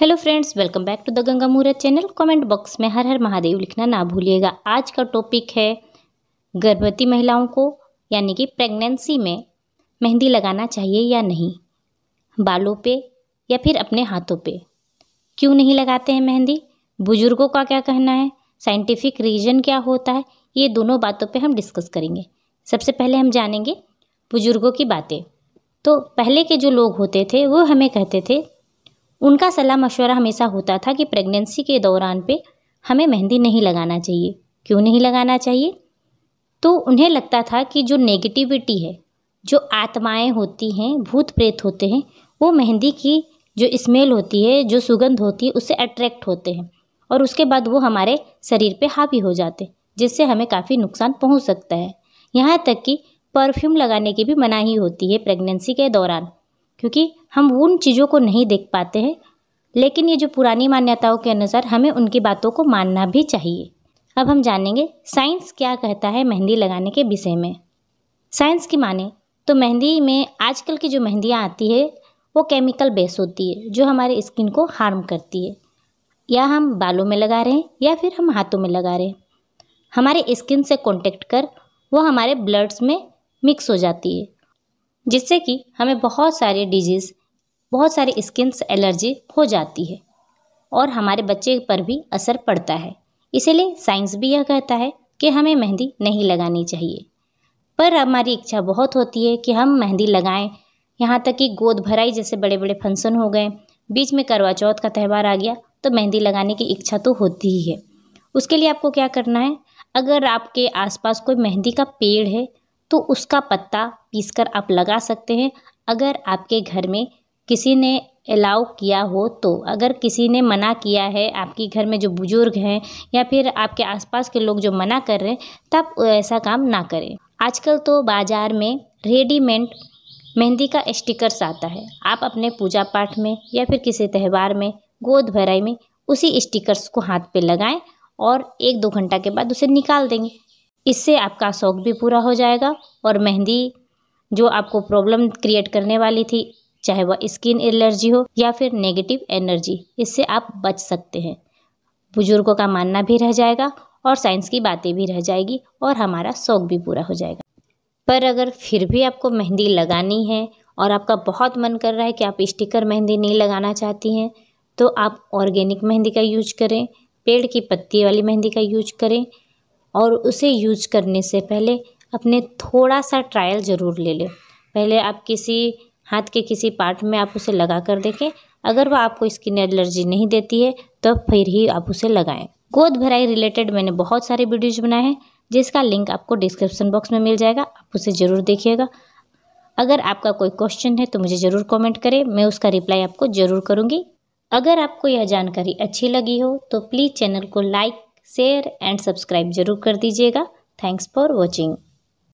hello friends welcome back to the Ganga Muhurat channel comment box में हर हर महादेव लिखना ना भूलिएगा आज का टॉपिक है गर्भवती महिलाओं को यानी कि प्रेगनेंसी में मेहंदी लगाना चाहिए या नहीं बालों पे या फिर अपने हाथों पे क्यों नहीं लगाते हैं मेहंदी बुजुर्गों का क्या कहना है साइंटिफिक रीजन क्या होता है ये दोनों बातों पर हम डिस्कस करेंगे सबसे पहले हम जानेंगे बुजुर्गों की बातें तो पहले के जो लोग होते थे वो हमें कहते थे उनका सलाह मशवरा हमेशा होता था कि प्रेगनेंसी के दौरान पे हमें मेहंदी नहीं लगाना चाहिए क्यों नहीं लगाना चाहिए तो उन्हें लगता था कि जो नेगेटिविटी है जो आत्माएं होती हैं भूत प्रेत होते हैं वो मेहंदी की जो स्मेल होती है जो सुगंध होती है उससे अट्रैक्ट होते हैं और उसके बाद वो हमारे शरीर पर हावी हो जाते जिससे हमें काफ़ी नुकसान पहुँच सकता है यहाँ तक कि परफ्यूम लगाने की भी मनाही होती है प्रेगनेंसी के दौरान क्योंकि हम उन चीज़ों को नहीं देख पाते हैं लेकिन ये जो पुरानी मान्यताओं के अनुसार हमें उनकी बातों को मानना भी चाहिए अब हम जानेंगे साइंस क्या कहता है मेहंदी लगाने के विषय में साइंस की माने तो मेहंदी में आजकल की जो मेहंदियाँ आती है वो केमिकल बेस होती है जो हमारे स्किन को हार्म करती है या हम बालों में लगा रहे हैं या फिर हम हाथों में लगा रहे हैं हमारे स्किन से कॉन्टेक्ट कर वो हमारे ब्लड्स में मिक्स हो जाती है जिससे कि हमें बहुत सारे डिजीज़ बहुत सारे स्किन एलर्जी हो जाती है और हमारे बच्चे पर भी असर पड़ता है इसीलिए साइंस भी यह कहता है कि हमें मेहंदी नहीं लगानी चाहिए पर हमारी इच्छा बहुत होती है कि हम मेहंदी लगाएं यहाँ तक कि गोद भराई जैसे बड़े बड़े फंक्शन हो गए बीच में करवा चौथ का त्यौहार आ गया तो मेहंदी लगाने की इच्छा तो होती ही है उसके लिए आपको क्या करना है अगर आपके आसपास कोई मेहंदी का पेड़ है तो उसका पत्ता पीस कर आप लगा सकते हैं अगर आपके घर में किसी ने अलाउ किया हो तो अगर किसी ने मना किया है आपके घर में जो बुज़ुर्ग हैं या फिर आपके आसपास के लोग जो मना कर रहे हैं तब ऐसा काम ना करें आजकल तो बाज़ार में रेडीमेड मेहंदी का स्टिकर्स आता है आप अपने पूजा पाठ में या फिर किसी त्यौहार में गोद भराई में उसी स्टिकर्स को हाथ पे लगाएं और एक दो घंटा के बाद उसे निकाल देंगे इससे आपका शौक़ भी पूरा हो जाएगा और मेहंदी जो आपको प्रॉब्लम क्रिएट करने वाली थी चाहे वह स्किन एलर्जी हो या फिर नेगेटिव एनर्जी इससे आप बच सकते हैं बुजुर्गों का मानना भी रह जाएगा और साइंस की बातें भी रह जाएगी और हमारा शौक़ भी पूरा हो जाएगा पर अगर फिर भी आपको मेहंदी लगानी है और आपका बहुत मन कर रहा है कि आप स्टिकर मेहंदी नहीं लगाना चाहती हैं तो आप ऑर्गेनिक मेहंदी का यूज करें पेड़ की पत्ती वाली मेहंदी का यूज करें और उसे यूज करने से पहले अपने थोड़ा सा ट्रायल ज़रूर ले लें पहले आप किसी हाथ के किसी पार्ट में आप उसे लगा कर देखें अगर वह आपको स्किन एलर्जी नहीं देती है तो फिर ही आप उसे लगाएं गोद भराई रिलेटेड मैंने बहुत सारे वीडियोज बनाए हैं जिसका लिंक आपको डिस्क्रिप्शन बॉक्स में मिल जाएगा आप उसे ज़रूर देखिएगा अगर आपका कोई क्वेश्चन है तो मुझे ज़रूर कमेंट करें मैं उसका रिप्लाई आपको ज़रूर करूँगी अगर आपको यह जानकारी अच्छी लगी हो तो प्लीज़ चैनल को लाइक शेयर एंड सब्सक्राइब जरूर कर दीजिएगा थैंक्स फॉर वॉचिंग